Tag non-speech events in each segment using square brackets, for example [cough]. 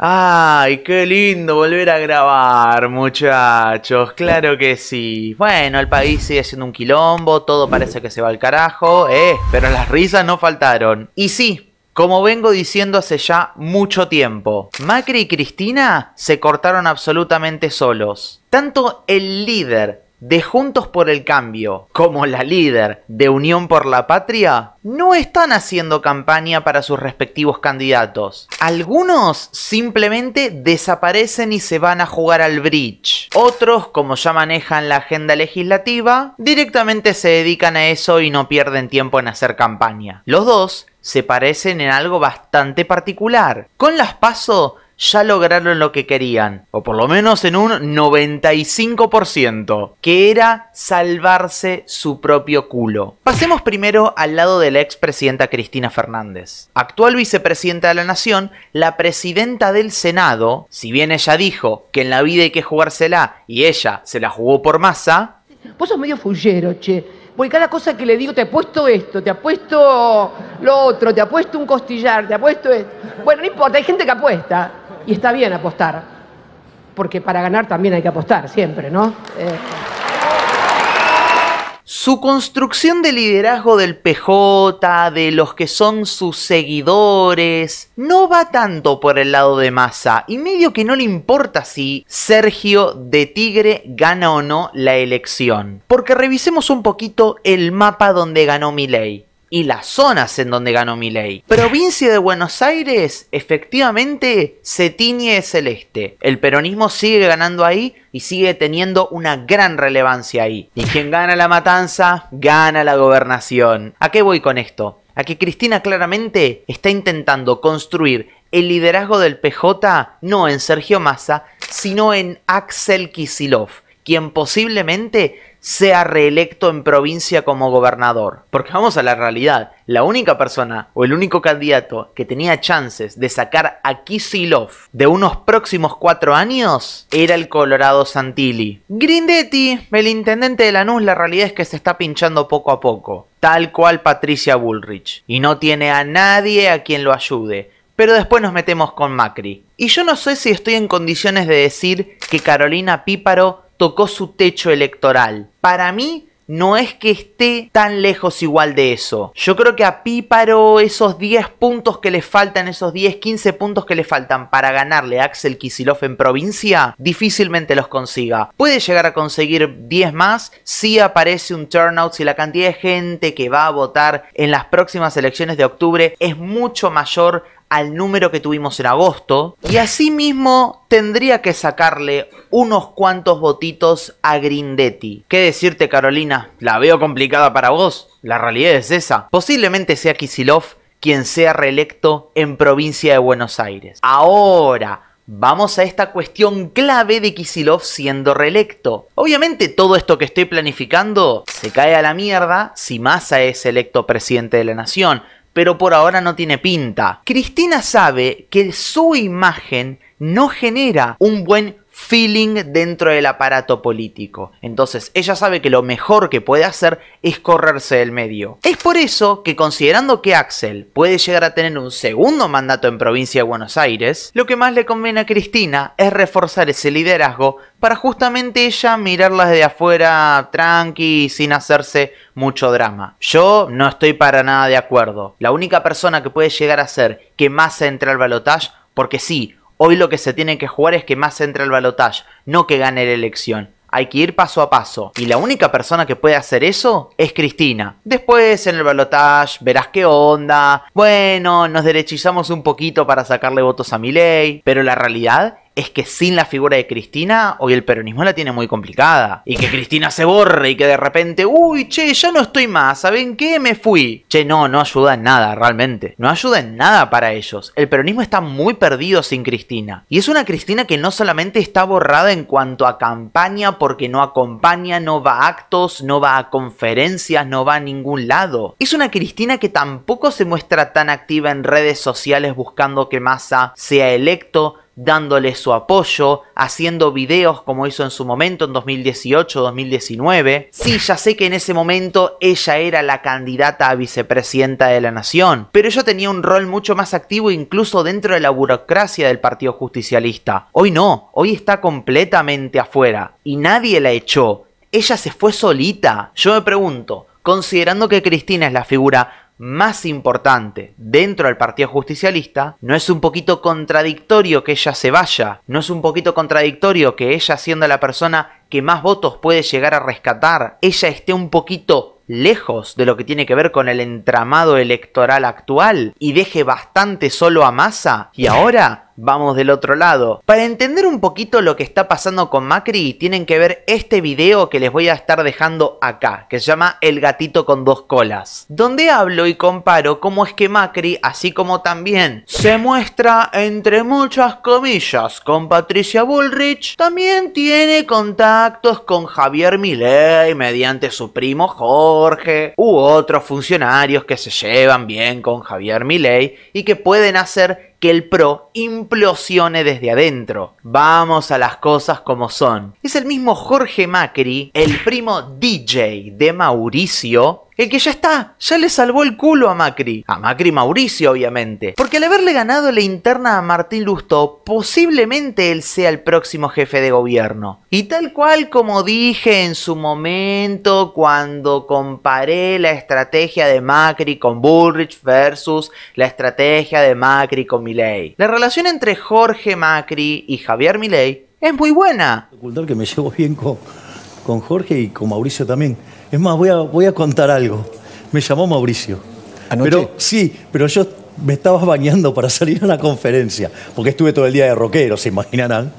Ay, qué lindo volver a grabar, muchachos. Claro que sí. Bueno, el país sigue siendo un quilombo, todo parece que se va al carajo, eh, pero las risas no faltaron. Y sí, como vengo diciendo hace ya mucho tiempo, Macri y Cristina se cortaron absolutamente solos. Tanto el líder de Juntos por el Cambio como la líder de Unión por la Patria no están haciendo campaña para sus respectivos candidatos. Algunos simplemente desaparecen y se van a jugar al bridge. Otros, como ya manejan la agenda legislativa, directamente se dedican a eso y no pierden tiempo en hacer campaña. Los dos se parecen en algo bastante particular. Con las paso ya lograron lo que querían, o por lo menos en un 95%, que era salvarse su propio culo. Pasemos primero al lado de la expresidenta Cristina Fernández. Actual vicepresidenta de la Nación, la presidenta del Senado, si bien ella dijo que en la vida hay que jugársela y ella se la jugó por masa, Vos sos medio fullero, che. Porque cada cosa que le digo, te apuesto esto, te puesto lo otro, te puesto un costillar, te puesto esto. Bueno, no importa, hay gente que apuesta. Y está bien apostar, porque para ganar también hay que apostar, siempre, ¿no? Eh, Su construcción de liderazgo del PJ, de los que son sus seguidores, no va tanto por el lado de masa y medio que no le importa si Sergio de Tigre gana o no la elección. Porque revisemos un poquito el mapa donde ganó Milei y las zonas en donde ganó Milei. Provincia de Buenos Aires, efectivamente, se es celeste. El peronismo sigue ganando ahí y sigue teniendo una gran relevancia ahí. Y quien gana la matanza, gana la gobernación. ¿A qué voy con esto? A que Cristina claramente está intentando construir el liderazgo del PJ no en Sergio Massa, sino en Axel Kisilov, quien posiblemente sea reelecto en provincia como gobernador. Porque vamos a la realidad, la única persona o el único candidato que tenía chances de sacar a Kisilov de unos próximos cuatro años era el Colorado Santilli. Grindetti, el intendente de Lanús, la realidad es que se está pinchando poco a poco, tal cual Patricia Bullrich, y no tiene a nadie a quien lo ayude pero después nos metemos con Macri. Y yo no sé si estoy en condiciones de decir que Carolina Píparo tocó su techo electoral. Para mí, no es que esté tan lejos igual de eso. Yo creo que a Píparo esos 10 puntos que le faltan, esos 10, 15 puntos que le faltan para ganarle a Axel Kisilov en provincia, difícilmente los consiga. Puede llegar a conseguir 10 más si aparece un turnout, si la cantidad de gente que va a votar en las próximas elecciones de octubre es mucho mayor al número que tuvimos en agosto. Y asimismo tendría que sacarle unos cuantos votitos a Grindetti. ¿Qué decirte Carolina? La veo complicada para vos. La realidad es esa. Posiblemente sea Kisilov quien sea reelecto en provincia de Buenos Aires. Ahora, Vamos a esta cuestión clave de Kisilov siendo reelecto. Obviamente todo esto que estoy planificando se cae a la mierda si Massa es electo presidente de la nación, pero por ahora no tiene pinta. Cristina sabe que su imagen no genera un buen feeling dentro del aparato político. Entonces ella sabe que lo mejor que puede hacer es correrse del medio. Es por eso que considerando que Axel puede llegar a tener un segundo mandato en provincia de Buenos Aires, lo que más le conviene a Cristina es reforzar ese liderazgo para justamente ella mirarla desde afuera tranqui sin hacerse mucho drama. Yo no estoy para nada de acuerdo. La única persona que puede llegar a ser que más entre al balotaje porque sí, Hoy lo que se tiene que jugar es que más entre al balotaje, no que gane la elección. Hay que ir paso a paso. Y la única persona que puede hacer eso es Cristina. Después en el balotage verás qué onda. Bueno, nos derechizamos un poquito para sacarle votos a Milei. Pero la realidad es que sin la figura de Cristina, hoy el peronismo la tiene muy complicada. Y que Cristina se borre y que de repente, uy, che, ya no estoy más, ¿saben qué? Me fui. Che, no, no ayuda en nada, realmente. No ayuda en nada para ellos. El peronismo está muy perdido sin Cristina. Y es una Cristina que no solamente está borrada en cuanto a campaña, porque no acompaña, no va a actos, no va a conferencias, no va a ningún lado. Es una Cristina que tampoco se muestra tan activa en redes sociales buscando que Massa sea electo, dándole su apoyo, haciendo videos como hizo en su momento en 2018-2019. Sí, ya sé que en ese momento ella era la candidata a vicepresidenta de la nación, pero ella tenía un rol mucho más activo incluso dentro de la burocracia del Partido Justicialista. Hoy no, hoy está completamente afuera y nadie la echó. Ella se fue solita. Yo me pregunto, considerando que Cristina es la figura más importante dentro del Partido Justicialista, no es un poquito contradictorio que ella se vaya, no es un poquito contradictorio que ella siendo la persona que más votos puede llegar a rescatar, ella esté un poquito lejos de lo que tiene que ver con el entramado electoral actual y deje bastante solo a Massa y ahora vamos del otro lado. Para entender un poquito lo que está pasando con Macri, tienen que ver este video que les voy a estar dejando acá, que se llama El gatito con dos colas, donde hablo y comparo cómo es que Macri, así como también se muestra entre muchas comillas con Patricia Bullrich, también tiene contactos con Javier Milei mediante su primo Jorge u otros funcionarios que se llevan bien con Javier Milei y que pueden hacer que el PRO implosione desde adentro. Vamos a las cosas como son. Es el mismo Jorge Macri, el primo DJ de Mauricio, el que ya está, ya le salvó el culo a Macri. A Macri Mauricio, obviamente. Porque al haberle ganado la interna a Martín Lusto, posiblemente él sea el próximo jefe de gobierno. Y tal cual como dije en su momento cuando comparé la estrategia de Macri con Bullrich versus la estrategia de Macri con Milley. La relación entre Jorge Macri y Javier Milley es muy buena. que me llevo bien con, con Jorge y con Mauricio también es más, voy a, contar algo. Me llamó Mauricio. ¿Anoche? sí, pero yo me estaba bañando para [laughs] salir a una conferencia, porque estuve todo el día de rockero, se imaginarán,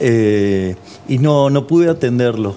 eh, y no, no pude atenderlo.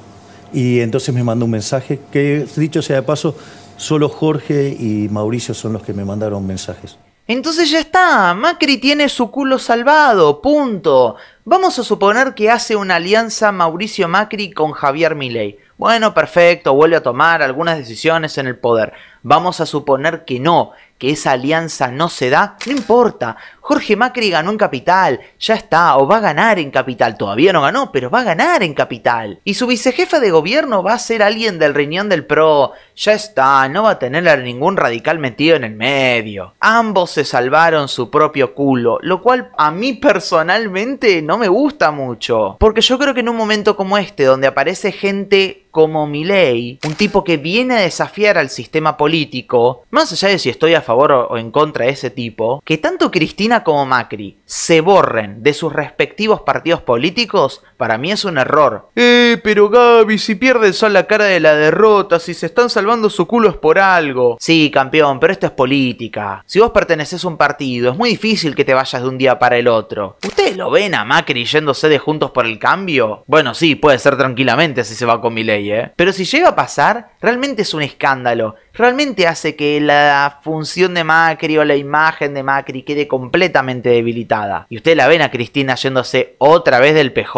Y entonces me mandó un mensaje, que dicho sea de paso, solo Jorge y Mauricio son los que me mandaron mensajes. Entonces ya está, Macri tiene su culo salvado, punto. Vamos a suponer que hace una alianza Mauricio Macri con Javier Milei. Bueno, perfecto, vuelve a tomar algunas decisiones en el poder. Vamos a suponer que no, que esa alianza no se da. No importa, Jorge Macri ganó en Capital, ya está, o va a ganar en Capital. Todavía no ganó, pero va a ganar en Capital. Y su vicejefa de gobierno va a ser alguien del riñón del PRO, ya está, no va a tener a ningún radical metido en el medio. Ambos se salvaron su propio culo, lo cual a mí personalmente no me gusta mucho. Porque yo creo que en un momento como este, donde aparece gente como Milei, un tipo que viene a desafiar al sistema político, más allá de si estoy a favor o en contra de ese tipo, que tanto Cristina como Macri se borren de sus respectivos partidos políticos, para mí es un error. Eh, pero Gaby, si pierden son la cara de la derrota, si se están salvando salvando su culo es por algo. Sí, campeón, pero esto es política. Si vos perteneces a un partido, es muy difícil que te vayas de un día para el otro. ¿Ustedes lo ven a Macri yéndose de Juntos por el Cambio? Bueno, sí, puede ser tranquilamente si se va con mi ley, ¿eh? Pero si llega a pasar, realmente es un escándalo realmente hace que la función de Macri o la imagen de Macri quede completamente debilitada. Y usted la ven a Cristina yéndose otra vez del PJ.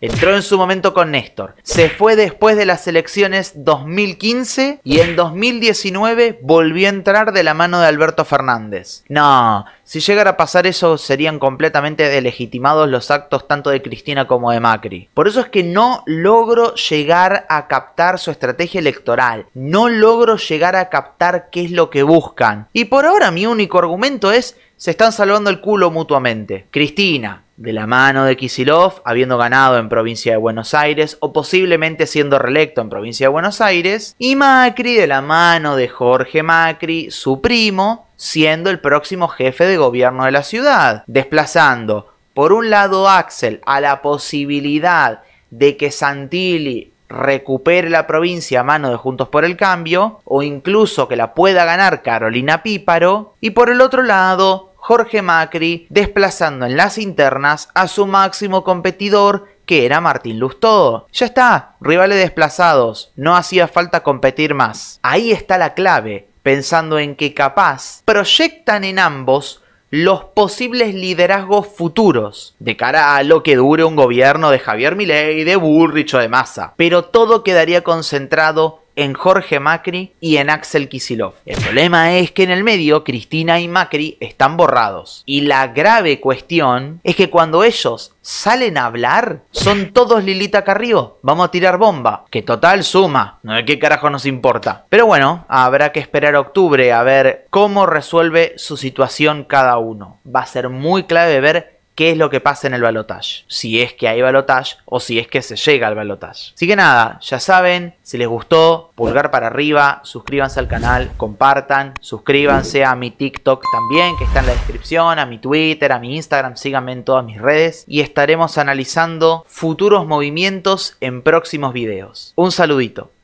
Entró en su momento con Néstor, se fue después de las elecciones 2015 y en 2019 volvió a entrar de la mano de Alberto Fernández. No, si llegara a pasar eso serían completamente delegitimados los actos tanto de Cristina como de Macri. Por eso es que no logro llegar a captar su estrategia electoral, no logro llegar a captar qué es lo que buscan. Y por ahora mi único argumento es, se están salvando el culo mutuamente. Cristina, de la mano de Kisilov, habiendo ganado en provincia de Buenos Aires o posiblemente siendo reelecto en provincia de Buenos Aires, y Macri de la mano de Jorge Macri, su primo, siendo el próximo jefe de gobierno de la ciudad, desplazando por un lado Axel a la posibilidad de que Santilli recupere la provincia a mano de Juntos por el Cambio, o incluso que la pueda ganar Carolina Píparo, y por el otro lado, Jorge Macri desplazando en las internas a su máximo competidor, que era Martín Lustodo. Ya está, rivales desplazados, no hacía falta competir más. Ahí está la clave, pensando en que capaz proyectan en ambos los posibles liderazgos futuros de cara a lo que dure un gobierno de Javier Milei, de Bullrich o de Massa. Pero todo quedaría concentrado en Jorge Macri y en Axel Kisilov. El problema es que en el medio Cristina y Macri están borrados. Y la grave cuestión es que cuando ellos salen a hablar, son todos Lilita Carrillo, vamos a tirar bomba, que total suma, no de qué carajo nos importa. Pero bueno, habrá que esperar octubre a ver cómo resuelve su situación cada uno. Va a ser muy clave ver qué es lo que pasa en el balotage, si es que hay balotage o si es que se llega al balotage. Así que nada, ya saben, si les gustó, pulgar para arriba, suscríbanse al canal, compartan, suscríbanse a mi TikTok también, que está en la descripción, a mi Twitter, a mi Instagram, síganme en todas mis redes y estaremos analizando futuros movimientos en próximos videos. Un saludito.